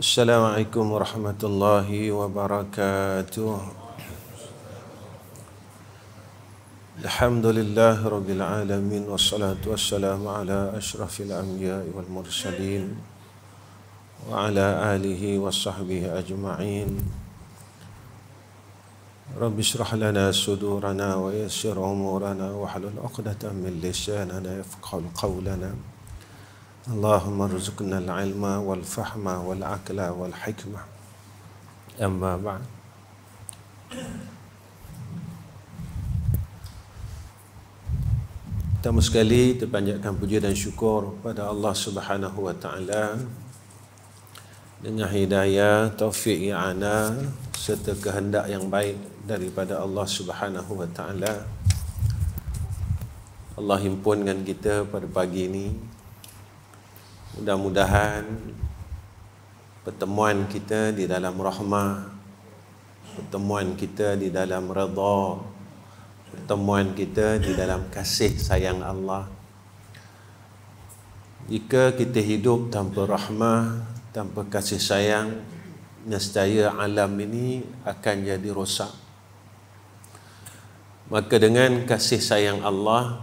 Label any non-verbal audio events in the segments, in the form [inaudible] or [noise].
السلام عليكم ورحمة الله وبركاته الحمد لله رب العالمين والصلاة والسلام على أشرف الأنبياء والمرسلين وعلى آله وصحبه أجمعين رب اشرح لنا صدورنا ويسر أمورنا واحلل عقدة من لساننا يفقه قولنا Allahumma rizqna al-ilma wal-fahma wal-akla wal-hikma Amma ba'd Tamu sekali terpanjatkan puji dan syukur pada Allah Subhanahu wa taala dengan hidayah, taufik, i'ana serta kehendak yang baik daripada Allah Subhanahu wa taala. Allah himpunkan kita pada pagi ini Mudah-mudahan pertemuan kita di dalam rahmah, pertemuan kita di dalam redha, pertemuan kita di dalam kasih sayang Allah. Jika kita hidup tanpa rahmah, tanpa kasih sayang, nescaya alam ini akan jadi rosak. Maka dengan kasih sayang Allah,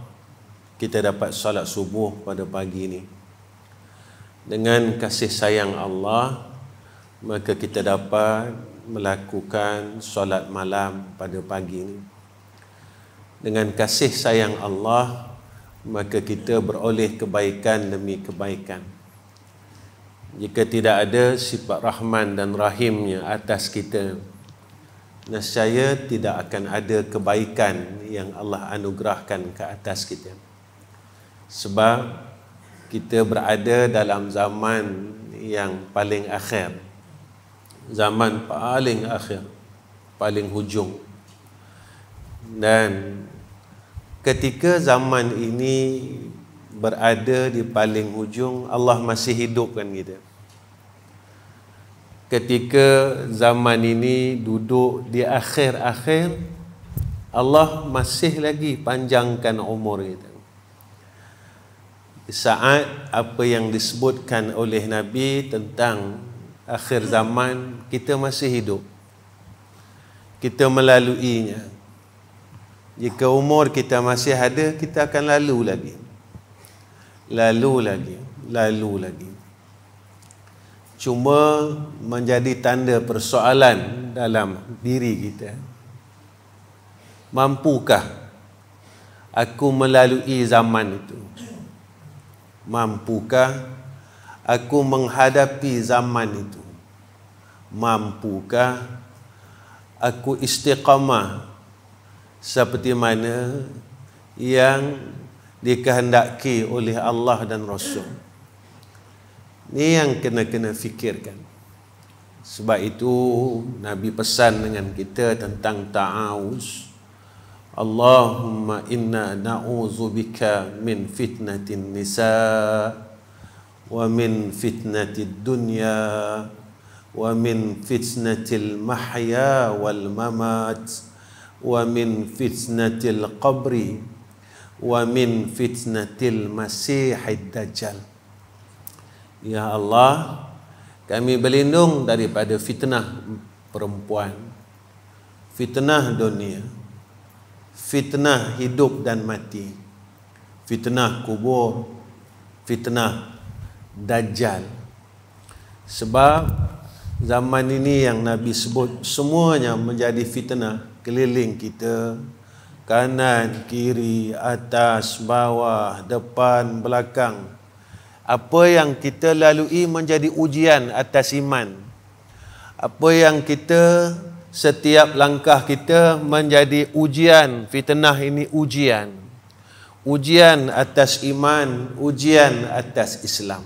kita dapat solat subuh pada pagi ini dengan kasih sayang Allah maka kita dapat melakukan solat malam pada pagi ini dengan kasih sayang Allah maka kita beroleh kebaikan demi kebaikan jika tidak ada sifat rahman dan rahimnya atas kita nescaya tidak akan ada kebaikan yang Allah anugerahkan ke atas kita sebab kita berada dalam zaman yang paling akhir zaman paling akhir paling hujung dan ketika zaman ini berada di paling hujung Allah masih hidupkan kita ketika zaman ini duduk di akhir-akhir Allah masih lagi panjangkan umur kita saat apa yang disebutkan oleh Nabi tentang akhir zaman kita masih hidup kita melaluinya jika umur kita masih ada kita akan lalu lagi lalu lagi lalu lagi cuma menjadi tanda persoalan dalam diri kita mampukah aku melalui zaman itu Mampukah aku menghadapi zaman itu? Mampukah aku istiqamah seperti mana yang dikehendaki oleh Allah dan Rasul? Ini yang kena-kena fikirkan. Sebab itu Nabi pesan dengan kita tentang ta'awuz. اللهم إنا نعوذ بك من فتنة النساء ومن فتنة الدنيا ومن فتنة المحيا والممات ومن فتنة القبر ومن فتنة المسيح الدجال يا الله kami berlindung daripada fitnah perempuan fitnah dunia fitnah hidup dan mati fitnah kubur fitnah dajjal sebab zaman ini yang nabi sebut semuanya menjadi fitnah keliling kita kanan kiri atas bawah depan belakang apa yang kita lalui menjadi ujian atas iman apa yang kita setiap langkah kita menjadi ujian fitnah ini ujian ujian atas iman ujian atas Islam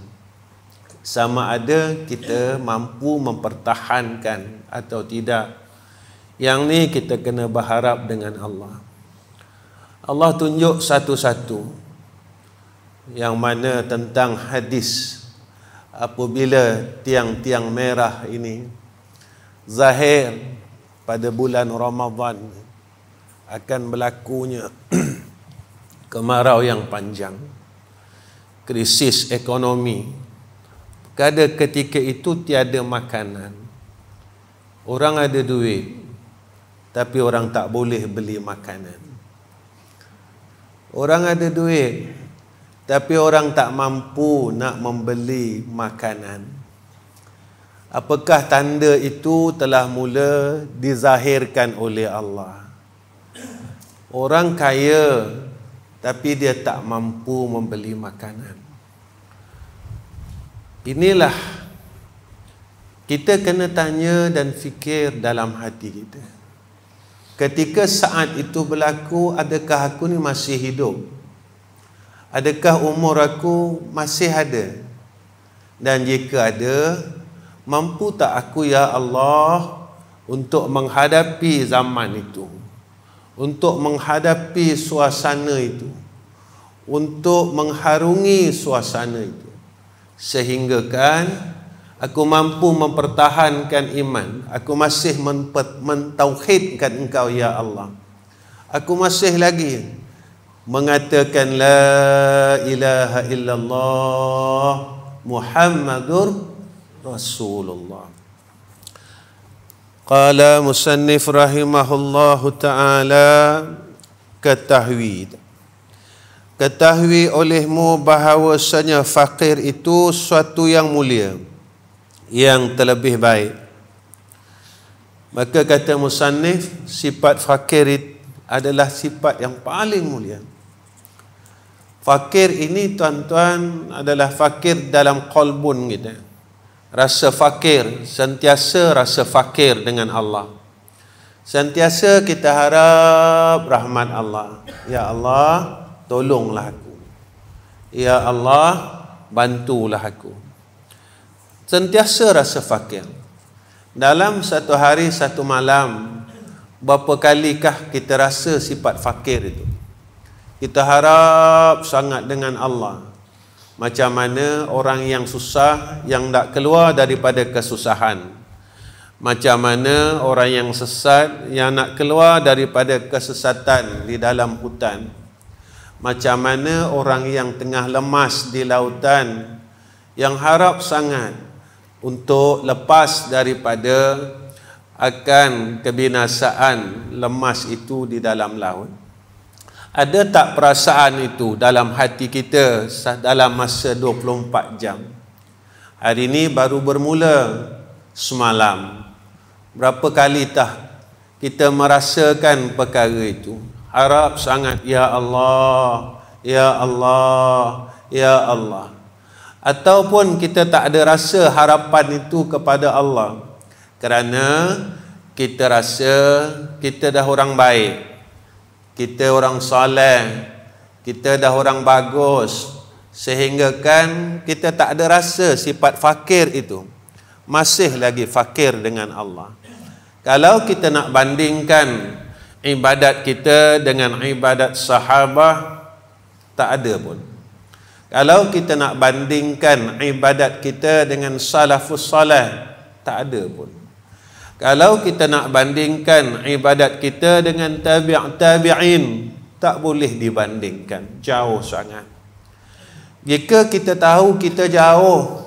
sama ada kita mampu mempertahankan atau tidak yang ni kita kena berharap dengan Allah Allah tunjuk satu-satu yang mana tentang hadis apabila tiang-tiang merah ini zahir pada bulan Ramadhan akan berlakunya [clears throat] kemarau yang panjang krisis ekonomi kada ketika itu tiada makanan orang ada duit tapi orang tak boleh beli makanan orang ada duit tapi orang tak mampu nak membeli makanan apakah tanda itu telah mula dizahirkan oleh Allah orang kaya tapi dia tak mampu membeli makanan inilah kita kena tanya dan fikir dalam hati kita ketika saat itu berlaku adakah aku ni masih hidup adakah umur aku masih ada dan jika ada Mampu tak aku ya Allah Untuk menghadapi zaman itu Untuk menghadapi suasana itu Untuk mengharungi suasana itu Sehinggakan Aku mampu mempertahankan iman Aku masih mentauhidkan engkau ya Allah Aku masih lagi Mengatakan La ilaha illallah Muhammadur Rasulullah. الله قال مسنف Taala, الله تعالى Ketahui olehmu bahawasanya fakir itu suatu yang mulia Yang terlebih baik Maka kata Musannif Sifat fakir itu adalah sifat yang paling mulia Fakir ini tuan-tuan adalah fakir dalam kolbun kita gitu rasa fakir sentiasa rasa fakir dengan Allah sentiasa kita harap rahmat Allah ya Allah tolonglah aku ya Allah bantulah aku sentiasa rasa fakir dalam satu hari satu malam berapa kalikah kita rasa sifat fakir itu kita harap sangat dengan Allah macam mana orang yang susah yang tak keluar daripada kesusahan macam mana orang yang sesat yang nak keluar daripada kesesatan di dalam hutan macam mana orang yang tengah lemas di lautan yang harap sangat untuk lepas daripada akan kebinasaan lemas itu di dalam laut ada tak perasaan itu dalam hati kita dalam masa 24 jam? Hari ini baru bermula semalam. Berapa kali dah kita merasakan perkara itu? Harap sangat, Ya Allah, Ya Allah, Ya Allah. Ataupun kita tak ada rasa harapan itu kepada Allah. Kerana kita rasa kita dah orang baik kita orang soleh kita dah orang bagus sehinggakan kita tak ada rasa sifat fakir itu masih lagi fakir dengan Allah kalau kita nak bandingkan ibadat kita dengan ibadat sahabah tak ada pun kalau kita nak bandingkan ibadat kita dengan salafus salih tak ada pun kalau kita nak bandingkan ibadat kita dengan tabi' tabi'in tak boleh dibandingkan jauh sangat jika kita tahu kita jauh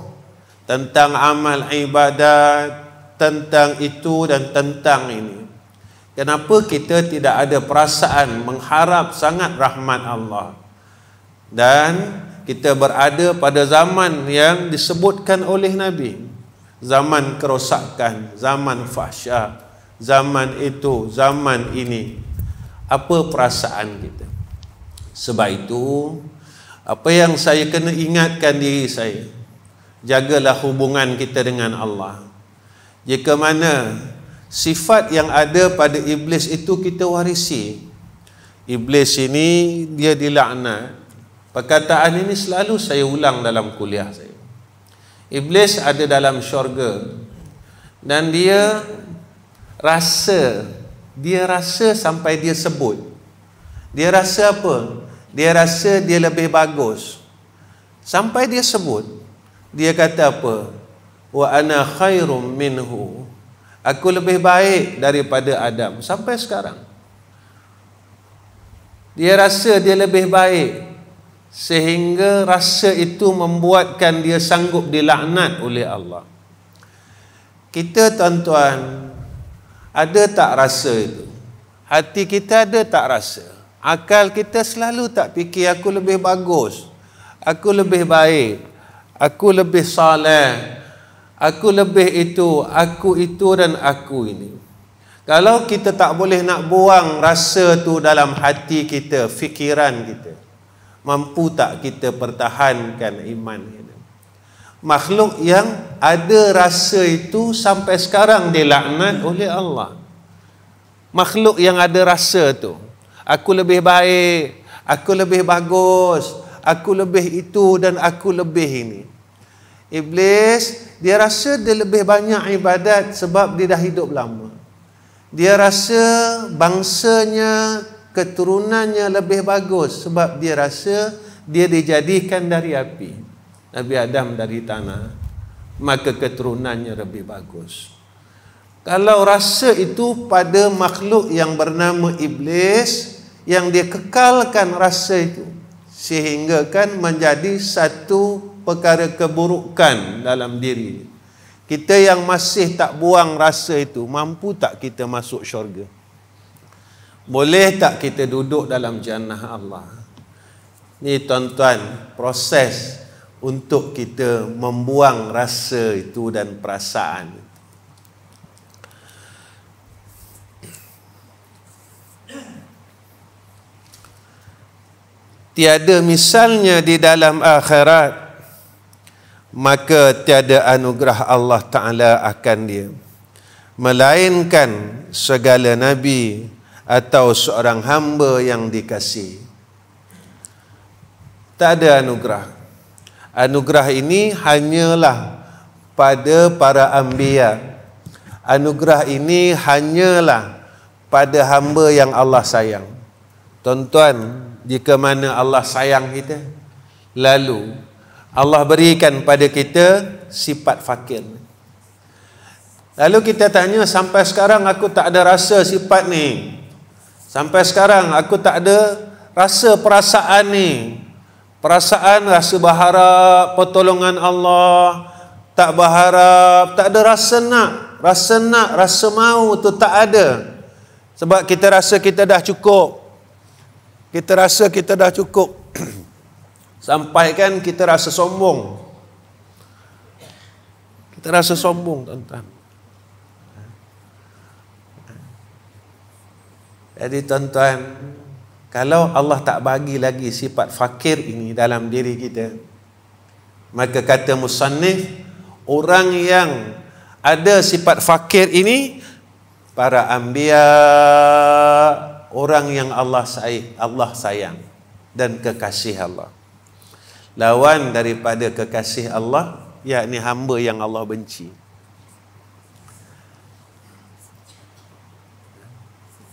tentang amal ibadat tentang itu dan tentang ini kenapa kita tidak ada perasaan mengharap sangat rahmat Allah dan kita berada pada zaman yang disebutkan oleh Nabi Zaman kerosakan, zaman fahsyah, zaman itu, zaman ini. Apa perasaan kita? Sebab itu, apa yang saya kena ingatkan diri saya, jagalah hubungan kita dengan Allah. Jika mana sifat yang ada pada iblis itu kita warisi. Iblis ini dia dilaknat. Perkataan ini selalu saya ulang dalam kuliah saya. Iblis ada dalam syurga dan dia rasa dia rasa sampai dia sebut dia rasa apa dia rasa dia lebih bagus sampai dia sebut dia kata apa wa ana khairum minhu aku lebih baik daripada Adam sampai sekarang dia rasa dia lebih baik sehingga rasa itu membuatkan dia sanggup dilaknat oleh Allah. Kita tuan-tuan ada tak rasa itu? Hati kita ada tak rasa? Akal kita selalu tak fikir aku lebih bagus. Aku lebih baik. Aku lebih salah, Aku lebih itu, aku itu dan aku ini. Kalau kita tak boleh nak buang rasa tu dalam hati kita, fikiran kita mampu tak kita pertahankan iman kita? Makhluk yang ada rasa itu sampai sekarang dilaknat oleh Allah. Makhluk yang ada rasa tu, aku lebih baik, aku lebih bagus, aku lebih itu dan aku lebih ini. Iblis, dia rasa dia lebih banyak ibadat sebab dia dah hidup lama. Dia rasa bangsanya, keturunannya lebih bagus sebab dia rasa dia dijadikan dari api Nabi Adam dari tanah maka keturunannya lebih bagus kalau rasa itu pada makhluk yang bernama iblis yang dia kekalkan rasa itu sehingga kan menjadi satu perkara keburukan dalam diri kita yang masih tak buang rasa itu mampu tak kita masuk syurga boleh tak kita duduk dalam jannah Allah? Ni tuan-tuan, proses untuk kita membuang rasa itu dan perasaan. Tiada misalnya di dalam akhirat maka tiada anugerah Allah Taala akan dia melainkan segala nabi atau seorang hamba yang dikasih tak ada anugerah anugerah ini hanyalah pada para ambia. anugerah ini hanyalah pada hamba yang Allah sayang tuan-tuan jika mana Allah sayang kita lalu Allah berikan pada kita sifat fakir lalu kita tanya sampai sekarang aku tak ada rasa sifat ni Sampai sekarang aku tak ada rasa perasaan ni. Perasaan rasa berharap pertolongan Allah, tak berharap, tak ada rasa nak, rasa nak, rasa mau tu tak ada. Sebab kita rasa kita dah cukup. Kita rasa kita dah cukup. [clears throat] Sampai kan kita rasa sombong. Kita rasa sombong, tuan-tuan. Jadi tuan-tuan, kalau Allah tak bagi lagi sifat fakir ini dalam diri kita, maka kata musannif, orang yang ada sifat fakir ini, para ambia, orang yang Allah sayang, Allah sayang dan kekasih Allah. Lawan daripada kekasih Allah, ini hamba yang Allah benci.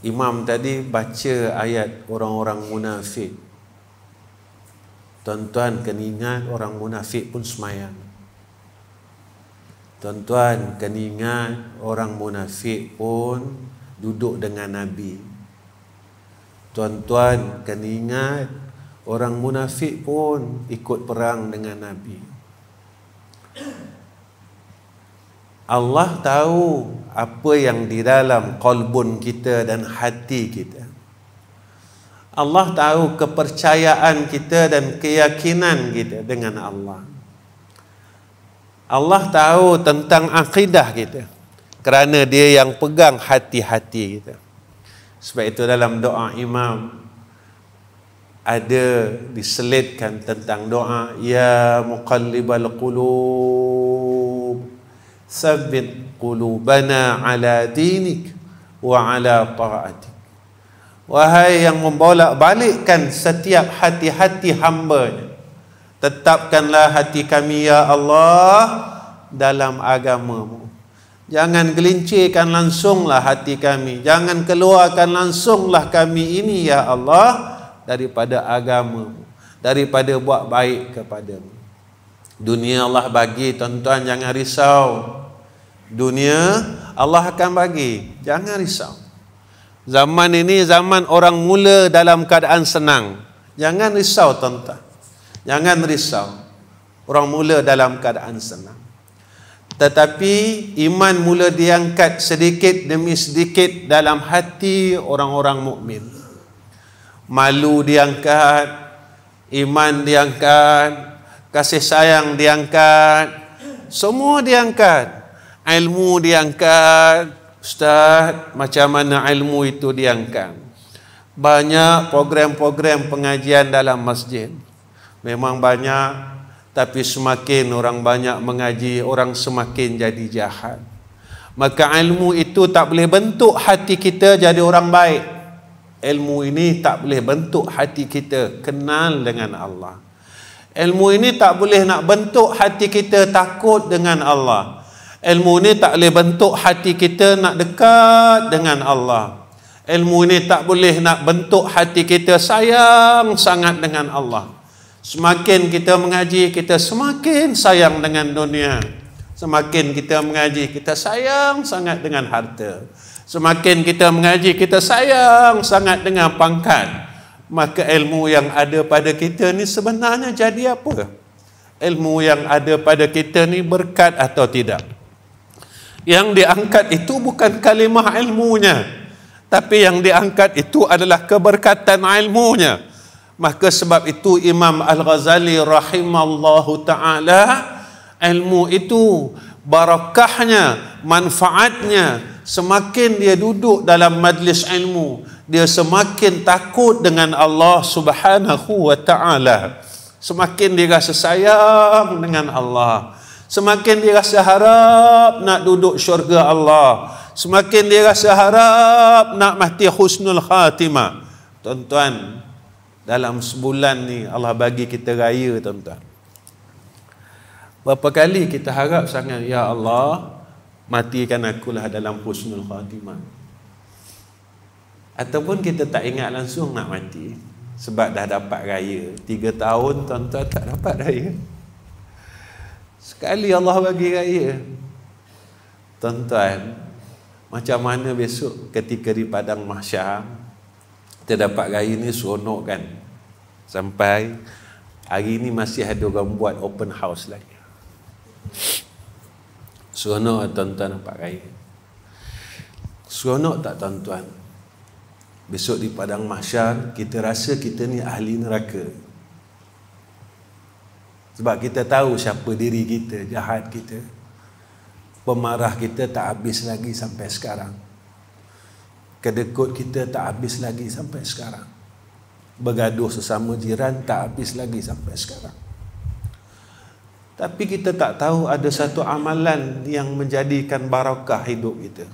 Imam tadi baca ayat orang-orang munafik. Tuan-tuan kena ingat orang munafik pun semayang. Tuan-tuan kena ingat orang munafik pun duduk dengan Nabi. Tuan-tuan kena ingat orang munafik pun ikut perang dengan Nabi. Allah tahu apa yang di dalam kolbun kita dan hati kita. Allah tahu kepercayaan kita dan keyakinan kita dengan Allah. Allah tahu tentang akidah kita kerana dia yang pegang hati-hati kita. Sebab itu dalam doa imam ada diselitkan tentang doa ya muqallibal qulub ثبت قلوبنا على دينك وعلى طاعتك Wahai yang membolak-balikkan setiap hati-hati hamba Tetapkanlah hati kami ya Allah dalam agamamu Jangan gelincirkan langsunglah hati kami Jangan keluarkan langsunglah kami ini ya Allah Daripada agamamu Daripada buat baik kepadamu Dunialah bagi tuan-tuan jangan risau dunia Allah akan bagi jangan risau zaman ini zaman orang mula dalam keadaan senang jangan risau tuan-tuan jangan risau orang mula dalam keadaan senang tetapi iman mula diangkat sedikit demi sedikit dalam hati orang-orang mukmin. Malu diangkat, iman diangkat, kasih sayang diangkat, semua diangkat ilmu diangkat ustaz macam mana ilmu itu diangkat banyak program-program pengajian dalam masjid memang banyak tapi semakin orang banyak mengaji orang semakin jadi jahat maka ilmu itu tak boleh bentuk hati kita jadi orang baik ilmu ini tak boleh bentuk hati kita kenal dengan Allah ilmu ini tak boleh nak bentuk hati kita takut dengan Allah Ilmu ni tak boleh bentuk hati kita nak dekat dengan Allah. Ilmu ni tak boleh nak bentuk hati kita sayang sangat dengan Allah. Semakin kita mengaji, kita semakin sayang dengan dunia. Semakin kita mengaji, kita sayang sangat dengan harta. Semakin kita mengaji, kita sayang sangat dengan pangkat. Maka ilmu yang ada pada kita ni sebenarnya jadi apa? Ilmu yang ada pada kita ni berkat atau tidak? Yang diangkat itu bukan kalimah ilmunya. Tapi yang diangkat itu adalah keberkatan ilmunya. Maka sebab itu Imam Al-Ghazali rahimallahu ta'ala ilmu itu barakahnya, manfaatnya semakin dia duduk dalam majlis ilmu dia semakin takut dengan Allah subhanahu wa ta'ala semakin dia rasa sayang dengan Allah Allah Semakin dia rasa harap nak duduk syurga Allah. Semakin dia rasa harap nak mati husnul khatimah. Tuan-tuan, dalam sebulan ni Allah bagi kita raya tuan-tuan. Berapa kali kita harap sangat, Ya Allah, matikan akulah dalam husnul khatimah. Ataupun kita tak ingat langsung nak mati. Sebab dah dapat raya. Tiga tahun tuan-tuan tak dapat raya. Sekali Allah bagi raya. Tuan-tuan, macam mana besok ketika di Padang Mahsyar, kita dapat raya ni seronok kan? Sampai hari ni masih ada orang buat open house lagi. Seronok lah tuan-tuan dapat raya. Seronok tak tuan-tuan? Besok di Padang Mahsyar, kita rasa kita ni ahli neraka. Sebab kita tahu siapa diri kita, jahat kita. Pemarah kita tak habis lagi sampai sekarang. Kedekut kita tak habis lagi sampai sekarang. Bergaduh sesama jiran tak habis lagi sampai sekarang. Tapi kita tak tahu ada satu amalan yang menjadikan barakah hidup kita.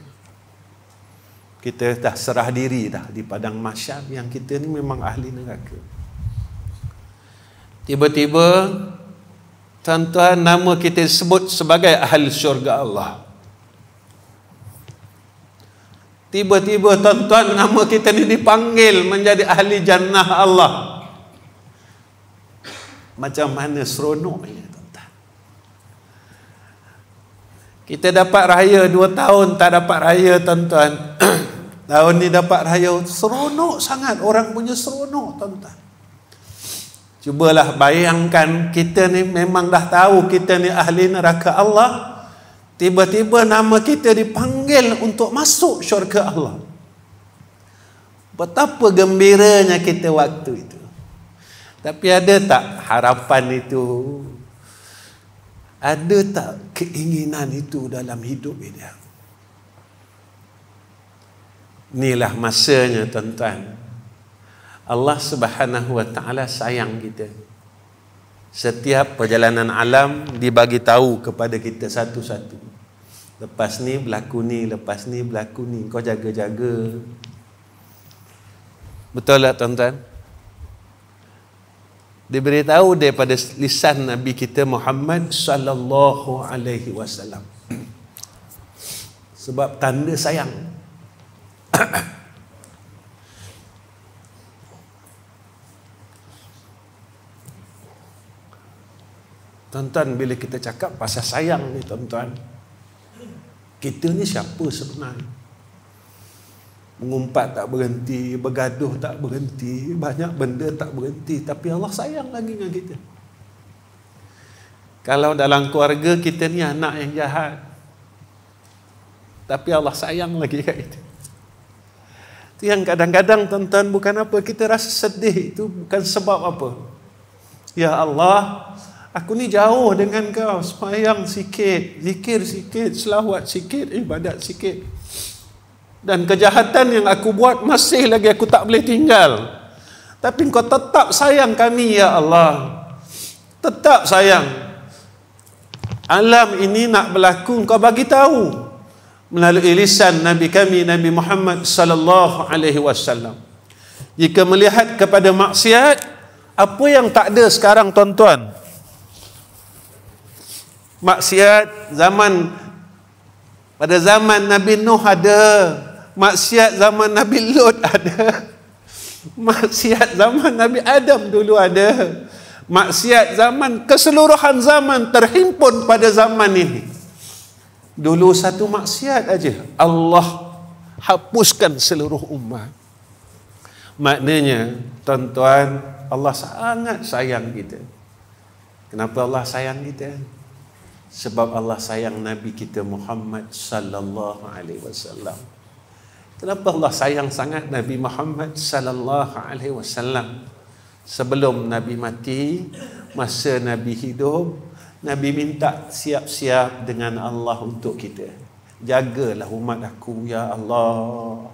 Kita dah serah diri dah di padang masyar yang kita ni memang ahli neraka. Tiba-tiba Tuan-tuan nama kita disebut sebagai ahli syurga Allah Tiba-tiba tuan-tuan nama kita ini dipanggil menjadi ahli jannah Allah Macam mana seronoknya tuan-tuan Kita dapat raya dua tahun tak dapat raya tuan-tuan [clears throat] Tahun ni dapat raya seronok sangat orang punya seronok tuan-tuan Cubalah bayangkan kita ni memang dah tahu kita ni ahli neraka Allah. Tiba-tiba nama kita dipanggil untuk masuk syurga Allah. Betapa gembiranya kita waktu itu. Tapi ada tak harapan itu? Ada tak keinginan itu dalam hidup dia? Inilah masanya tuan-tuan. Allah Subhanahu wa taala sayang kita. Setiap perjalanan alam dibagi tahu kepada kita satu-satu. Lepas ni berlaku ni, lepas ni berlaku ni. Kau jaga-jaga. Betul tak tuan-tuan? Diberitahu daripada lisan Nabi kita Muhammad sallallahu alaihi wasallam. Sebab tanda sayang. [coughs] Tuan-tuan bila kita cakap pasal sayang ni tuan-tuan Kita ni siapa sebenarnya Mengumpat tak berhenti Bergaduh tak berhenti Banyak benda tak berhenti Tapi Allah sayang lagi dengan kita Kalau dalam keluarga kita ni anak yang jahat Tapi Allah sayang lagi dengan kita itu yang kadang-kadang tuan-tuan bukan apa kita rasa sedih itu bukan sebab apa. Ya Allah, Aku ni jauh dengan kau Semayang sikit Zikir sikit Selawat sikit Ibadat sikit Dan kejahatan yang aku buat Masih lagi aku tak boleh tinggal Tapi kau tetap sayang kami ya Allah Tetap sayang Alam ini nak berlaku Kau bagi tahu Melalui lisan Nabi kami Nabi Muhammad sallallahu alaihi wasallam. Jika melihat kepada maksiat apa yang tak ada sekarang tuan-tuan maksiat zaman pada zaman Nabi Nuh ada maksiat zaman Nabi Lot [laughs] ada maksiat zaman Nabi Adam dulu ada maksiat zaman keseluruhan zaman terhimpun pada zaman ini dulu satu maksiat aja Allah hapuskan seluruh umat maknanya tuan-tuan Allah sangat sayang kita kenapa Allah sayang kita sebab Allah sayang Nabi kita Muhammad sallallahu alaihi wasallam. Kenapa Allah sayang sangat Nabi Muhammad sallallahu alaihi wasallam? Sebelum Nabi mati, masa Nabi hidup, Nabi minta siap-siap dengan Allah untuk kita. Jagalah umat aku ya Allah.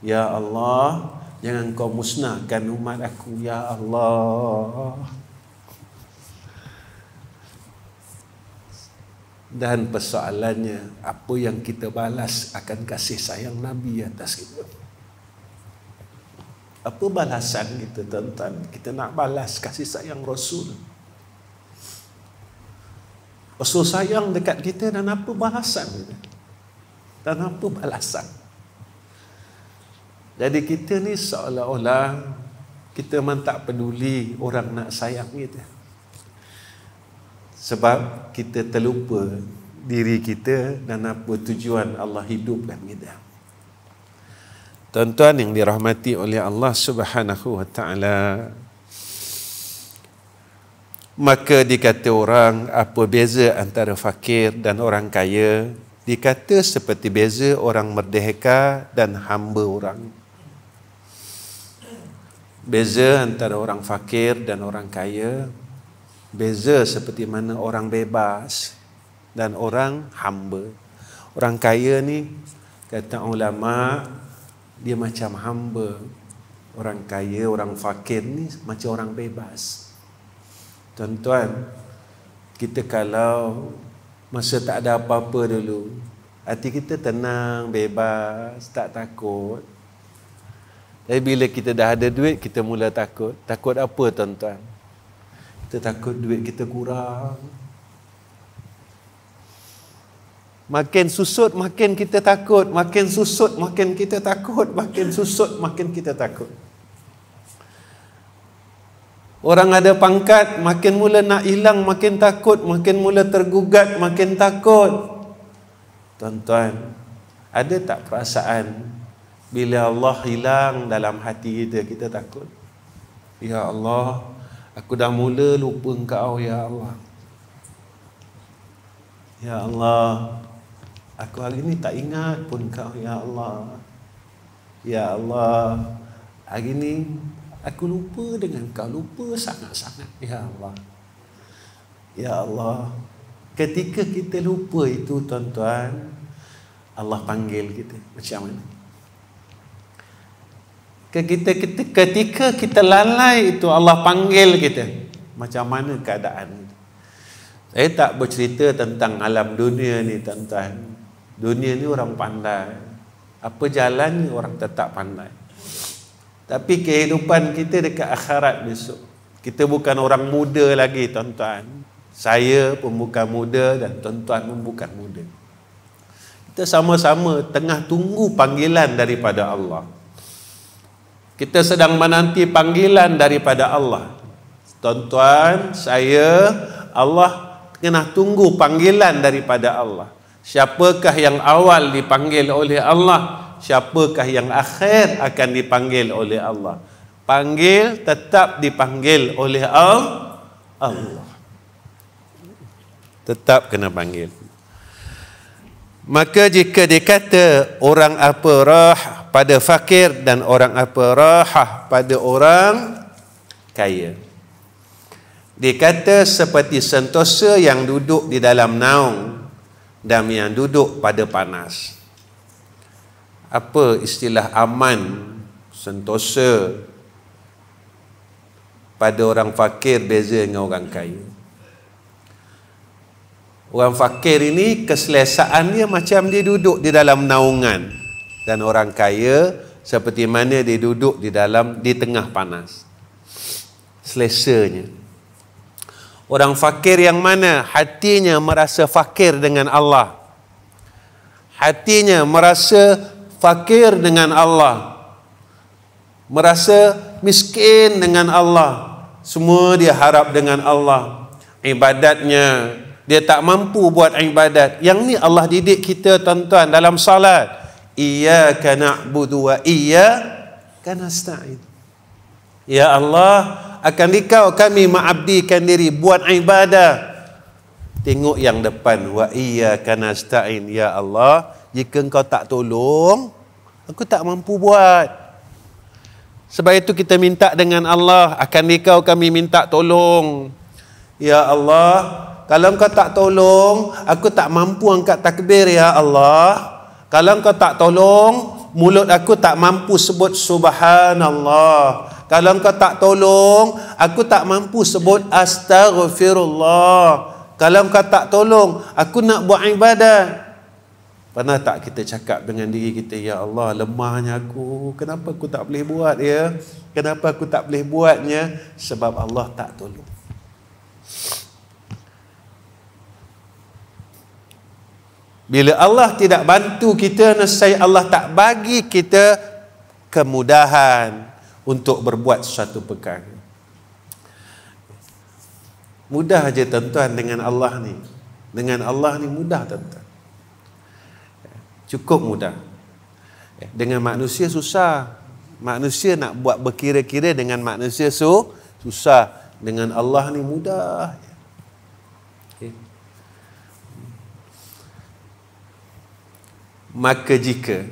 Ya Allah, jangan kau musnahkan umat aku ya Allah. dan persoalannya apa yang kita balas akan kasih sayang Nabi atas kita apa balasan kita tentang kita nak balas kasih sayang Rasul Rasul sayang dekat kita dan apa balasan kita dan apa balasan jadi kita ni seolah-olah kita memang tak peduli orang nak sayang kita sebab kita terlupa diri kita dan apa tujuan Allah hidupkan kita. Tuan-tuan yang dirahmati oleh Allah Subhanahu wa taala. Maka dikata orang apa beza antara fakir dan orang kaya? Dikata seperti beza orang merdeka dan hamba orang. Beza antara orang fakir dan orang kaya Beza seperti mana orang bebas dan orang hamba. Orang kaya ni kata ulama dia macam hamba. Orang kaya, orang fakir ni macam orang bebas. Tuan-tuan, kita kalau masa tak ada apa-apa dulu, hati kita tenang, bebas, tak takut. Tapi bila kita dah ada duit, kita mula takut. Takut apa tuan-tuan? Kita takut duit kita kurang. Makin susut makin kita takut, makin susut makin kita takut, makin susut makin kita takut. Orang ada pangkat makin mula nak hilang makin takut, makin mula tergugat makin takut. Tuan-tuan, ada tak perasaan bila Allah hilang dalam hati kita kita takut? Ya Allah, Aku dah mula lupa engkau ya Allah Ya Allah Aku hari ni tak ingat pun kau ya Allah Ya Allah Hari ni aku lupa dengan kau Lupa sangat-sangat ya Allah Ya Allah Ketika kita lupa itu tuan-tuan Allah panggil kita Macam mana? Ketika kita, ketika kita lalai itu Allah panggil kita. Macam mana keadaan itu? Saya tak bercerita tentang alam dunia ni tentang Dunia ni orang pandai. Apa jalan ni orang tetap pandai. Tapi kehidupan kita dekat akhirat besok. Kita bukan orang muda lagi tuan-tuan. Saya pun bukan muda dan tuan-tuan pun bukan muda. Kita sama-sama tengah tunggu panggilan daripada Allah. Kita sedang menanti panggilan daripada Allah. Tuan-tuan, saya Allah kena tunggu panggilan daripada Allah. Siapakah yang awal dipanggil oleh Allah? Siapakah yang akhir akan dipanggil oleh Allah? Panggil tetap dipanggil oleh Allah. Tetap kena panggil. Maka jika dikata orang apa rah pada fakir dan orang apa rah pada orang kaya. Dikata seperti sentosa yang duduk di dalam naung dan yang duduk pada panas. Apa istilah aman, sentosa pada orang fakir beza dengan orang kaya? Orang fakir ini keselesaan dia macam dia duduk di dalam naungan. Dan orang kaya seperti mana dia duduk di dalam di tengah panas. Selesanya. Orang fakir yang mana hatinya merasa fakir dengan Allah. Hatinya merasa fakir dengan Allah. Merasa miskin dengan Allah. Semua dia harap dengan Allah. Ibadatnya, dia tak mampu buat ibadat yang ni Allah didik kita tuan-tuan dalam salat iyyaka na'budu wa iyyaka nasta'in ya Allah akan dikau kami mengabdikan diri buat ibadat tengok yang depan wa iyyaka nasta'in ya Allah jika engkau tak tolong aku tak mampu buat sebab itu kita minta dengan Allah akan dikau kami minta tolong ya Allah kalau engkau tak tolong aku tak mampu angkat takbir ya Allah kalau engkau tak tolong mulut aku tak mampu sebut subhanallah kalau engkau tak tolong aku tak mampu sebut astaghfirullah kalau engkau tak tolong aku nak buat ibadah pernah tak kita cakap dengan diri kita ya Allah lemahnya aku kenapa aku tak boleh buat ya kenapa aku tak boleh buatnya sebab Allah tak tolong Bila Allah tidak bantu kita, nescaya Allah tak bagi kita kemudahan untuk berbuat sesuatu perkara. Mudah aja tuan-tuan dengan Allah ni. Dengan Allah ni mudah tuan-tuan. Cukup mudah. Dengan manusia susah. Manusia nak buat berkira-kira dengan manusia so susah. Dengan Allah ni mudah. Ya. maka jika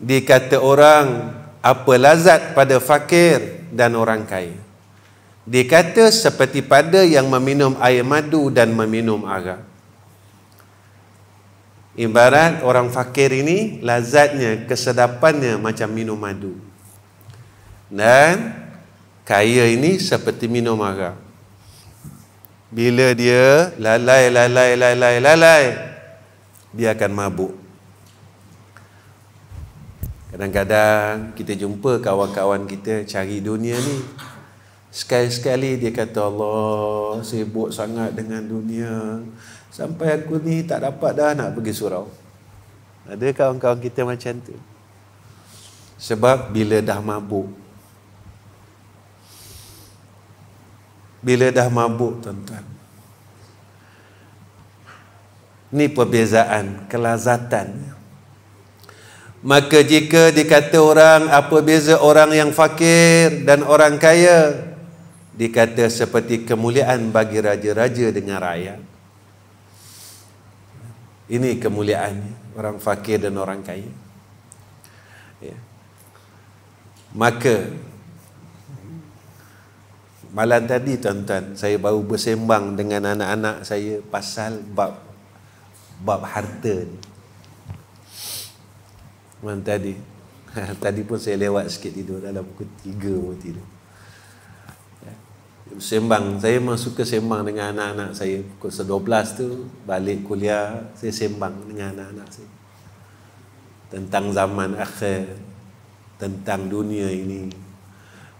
dikata orang apa lazat pada fakir dan orang kaya dikata seperti pada yang meminum air madu dan meminum arak ibarat orang fakir ini lazatnya kesedapannya macam minum madu dan kaya ini seperti minum arak bila dia lalai lalai lalai lalai dia akan mabuk Kadang-kadang kita jumpa kawan-kawan kita cari dunia ni Sekali-sekali dia kata Allah sibuk sangat dengan dunia Sampai aku ni tak dapat dah nak pergi surau Ada kawan-kawan kita macam tu Sebab bila dah mabuk Bila dah mabuk tuan-tuan Ni perbezaan kelazatan? Maka jika dikata orang apa beza orang yang fakir dan orang kaya dikata seperti kemuliaan bagi raja-raja dengan rakyat. Ini kemuliaan orang fakir dan orang kaya. Ya. Maka malam tadi tuan-tuan saya baru bersembang dengan anak-anak saya pasal bab bab harta ni. Malam tadi [laughs] Tadi pun saya lewat sikit tidur Dalam pukul 3 pun tidur ya. Sembang Saya memang suka sembang dengan anak-anak saya Pukul 12 tu Balik kuliah Saya sembang dengan anak-anak saya Tentang zaman akhir Tentang dunia ini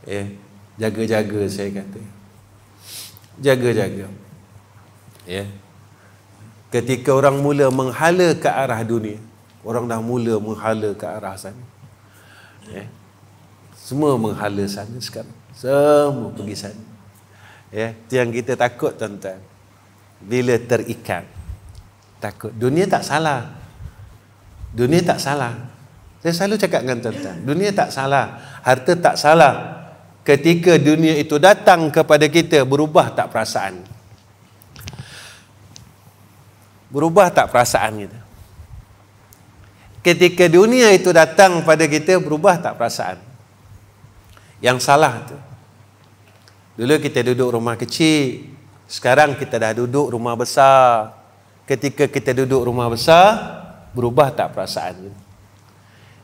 eh, Jaga-jaga saya kata Jaga-jaga Ya Ketika orang mula menghala ke arah dunia orang dah mula menghala ke arah sana. Eh? Semua menghala sana sekarang. Semua pergi sana. Eh? Itu yang kita takut tuan-tuan. Bila terikat. Takut. Dunia tak salah. Dunia tak salah. Saya selalu cakap dengan tuan-tuan. Dunia tak salah. Harta tak salah. Ketika dunia itu datang kepada kita, berubah tak perasaan? Berubah tak perasaan kita? ketika dunia itu datang pada kita berubah tak perasaan yang salah tu dulu kita duduk rumah kecil sekarang kita dah duduk rumah besar ketika kita duduk rumah besar berubah tak perasaan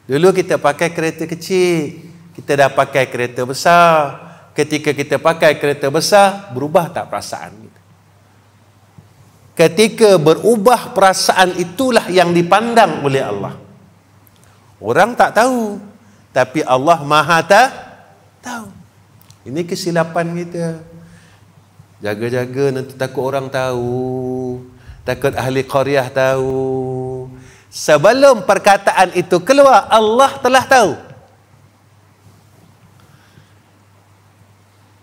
dulu kita pakai kereta kecil kita dah pakai kereta besar ketika kita pakai kereta besar berubah tak perasaan ketika berubah perasaan itulah yang dipandang oleh Allah Orang tak tahu. Tapi Allah maha tak tahu. Ini kesilapan kita. Jaga-jaga nanti takut orang tahu. Takut ahli qariah tahu. Sebelum perkataan itu keluar, Allah telah tahu.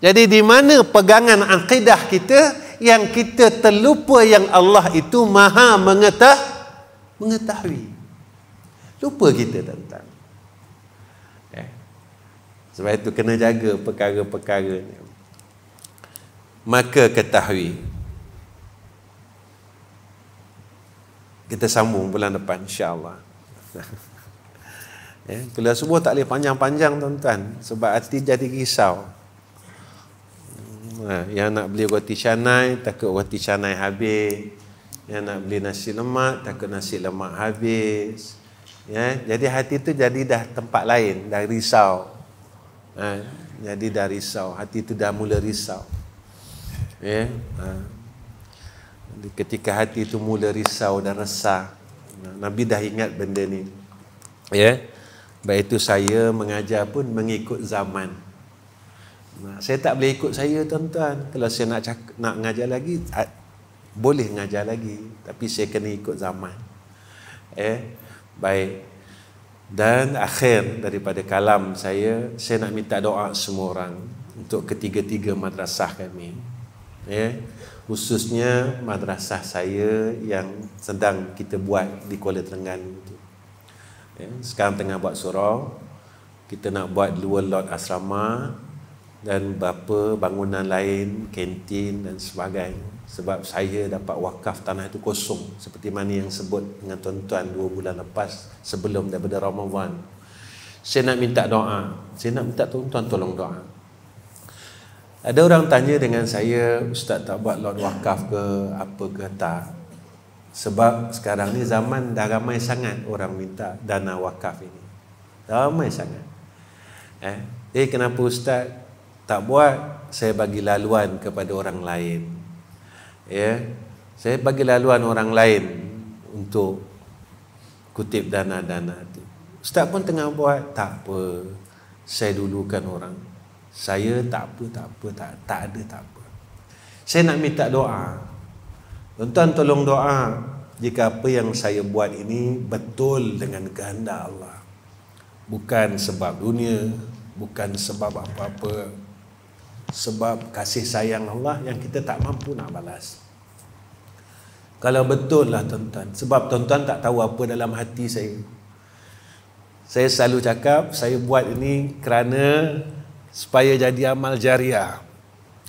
Jadi di mana pegangan akidah kita yang kita terlupa yang Allah itu maha mengetah, mengetahui. mengetahui. Lupa kita tentang eh? Sebab itu kena jaga perkara-perkara Maka ketahui Kita sambung bulan depan insyaAllah [laughs] eh? Kuliah subuh tak boleh panjang-panjang tuan-tuan Sebab hati jadi risau Ha, yang nak beli roti canai takut roti canai habis yang nak beli nasi lemak takut nasi lemak habis Ya, jadi hati itu jadi dah tempat lain, dah risau. Ha, jadi dah risau, hati itu dah mula risau. Ya. Ha. Jadi ketika hati itu mula risau dan resah, Nabi dah ingat benda ni. Ya. Baik itu saya mengajar pun mengikut zaman. Nah, saya tak boleh ikut saya tuan-tuan. Kalau saya nak nak mengajar lagi boleh mengajar lagi, tapi saya kena ikut zaman. Eh, ya. Baik. Dan akhir daripada kalam saya, saya nak minta doa semua orang untuk ketiga-tiga madrasah kami. Ya. Khususnya madrasah saya yang sedang kita buat di Kuala Terengganu itu. Ya. Sekarang tengah buat surau. Kita nak buat dua lot asrama dan beberapa bangunan lain, kantin dan sebagainya sebab saya dapat wakaf tanah itu kosong seperti mana yang sebut dengan tuan-tuan dua bulan lepas sebelum daripada Ramadan saya nak minta doa saya nak minta tuan-tuan tolong doa ada orang tanya dengan saya ustaz tak buat lot wakaf ke apa ke tak sebab sekarang ni zaman dah ramai sangat orang minta dana wakaf ini ramai sangat eh, eh kenapa ustaz tak buat saya bagi laluan kepada orang lain ya saya bagi laluan orang lain untuk kutip dana-dana tu ustaz pun tengah buat tak apa saya dulukan orang saya tak apa tak apa tak tak ada tak apa saya nak minta doa tuan tolong doa jika apa yang saya buat ini betul dengan kehendak Allah bukan sebab dunia bukan sebab apa-apa sebab kasih sayang Allah yang kita tak mampu nak balas. Kalau betul lah tuan-tuan, sebab tuan-tuan tak tahu apa dalam hati saya. Saya selalu cakap, saya buat ini kerana supaya jadi amal jariah.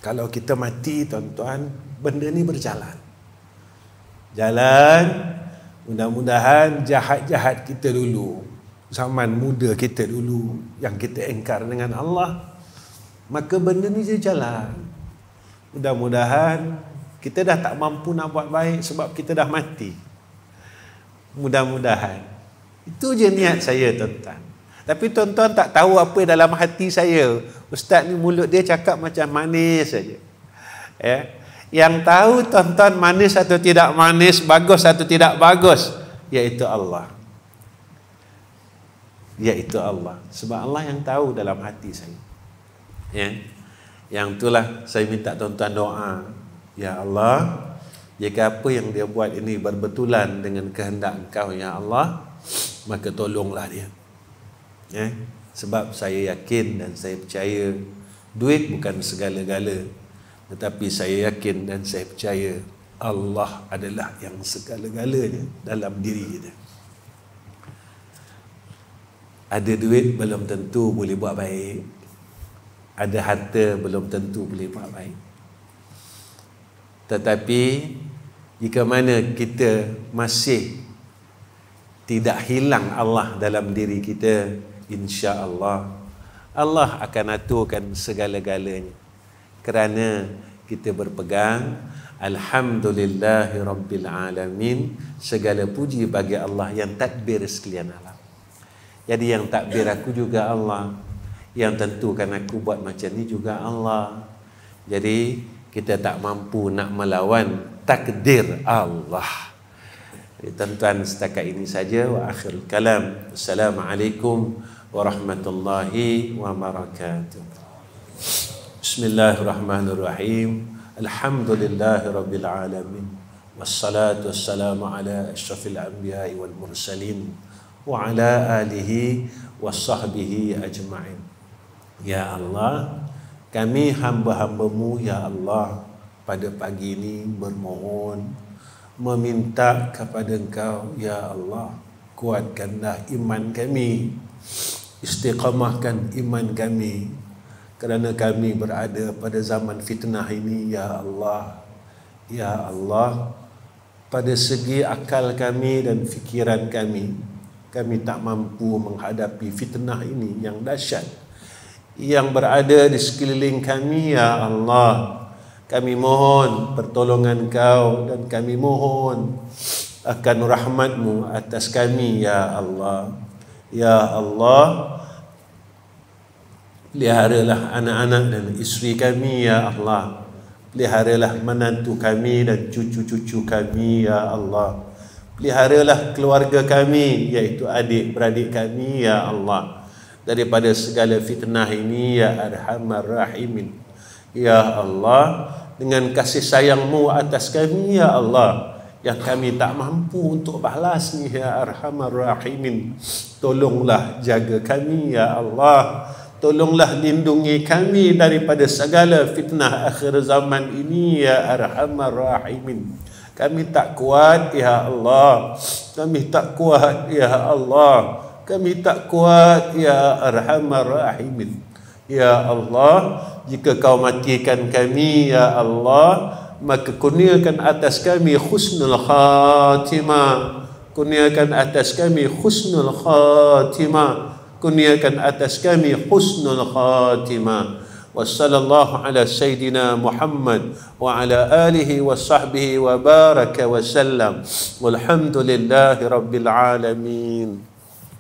Kalau kita mati tuan-tuan, benda ni berjalan. Jalan, mudah-mudahan jahat-jahat kita dulu. Zaman muda kita dulu yang kita engkar dengan Allah, Maka benda ni jadi jalan Mudah-mudahan Kita dah tak mampu nak buat baik Sebab kita dah mati Mudah-mudahan Itu je niat saya tuan-tuan Tapi tuan-tuan tak tahu apa dalam hati saya Ustaz ni mulut dia cakap macam manis saja ya? Yang tahu tuan-tuan manis atau tidak manis Bagus atau tidak bagus Iaitu Allah Iaitu Allah Sebab Allah yang tahu dalam hati saya Ya. Yang itulah saya minta tuan-tuan doa. Ya Allah, jika apa yang dia buat ini berbetulan dengan kehendak Engkau ya Allah, maka tolonglah dia. Ya. Sebab saya yakin dan saya percaya duit bukan segala-gala. Tetapi saya yakin dan saya percaya Allah adalah yang segala-galanya dalam diri kita. Ada duit belum tentu boleh buat baik ada harta belum tentu boleh buat baik tetapi jika mana kita masih tidak hilang Allah dalam diri kita insya-Allah Allah akan aturkan segala-galanya kerana kita berpegang Alhamdulillahirabbil segala puji bagi Allah yang takdir sekalian alam. Jadi yang takdir aku juga Allah, yang tentukan aku buat macam ni juga Allah. Jadi kita tak mampu nak melawan takdir Allah. Eh, tuan-tuan setakat ini saja wa akhir kalam. Assalamualaikum warahmatullahi wabarakatuh. Bismillahirrahmanirrahim. Alhamdulillahirabbil alamin. Wassalatu wassalamu ala asyrafil anbiya'i wal mursalin wa ala alihi wa sahbihi ajma'in. Ya Allah Kami hamba-hambamu Ya Allah Pada pagi ini bermohon Meminta kepada engkau Ya Allah Kuatkanlah iman kami Istiqamahkan iman kami Kerana kami berada pada zaman fitnah ini Ya Allah Ya Allah Pada segi akal kami dan fikiran kami Kami tak mampu menghadapi fitnah ini yang dahsyat yang berada di sekeliling kami ya Allah kami mohon pertolongan kau dan kami mohon akan rahmatmu atas kami ya Allah ya Allah peliharalah anak-anak dan isteri kami ya Allah peliharalah menantu kami dan cucu-cucu kami ya Allah peliharalah keluarga kami iaitu adik beradik kami ya Allah daripada segala fitnah ini ya arhamar rahimin ya Allah dengan kasih sayangmu atas kami ya Allah yang kami tak mampu untuk balas ni ya arhamar rahimin tolonglah jaga kami ya Allah tolonglah lindungi kami daripada segala fitnah akhir zaman ini ya arhamar rahimin kami tak kuat ya Allah kami tak kuat ya Allah kami tak kuat ya arhamar rahim, ya Allah jika kau matikan kami ya Allah maka kurniakan atas kami khusnul khatimah kurniakan atas kami khusnul khatimah kurniakan atas kami khusnul khatimah وصلى الله على سيدنا محمد وعلى اله وصحبه وبارك وسلم والحمد لله رب العالمين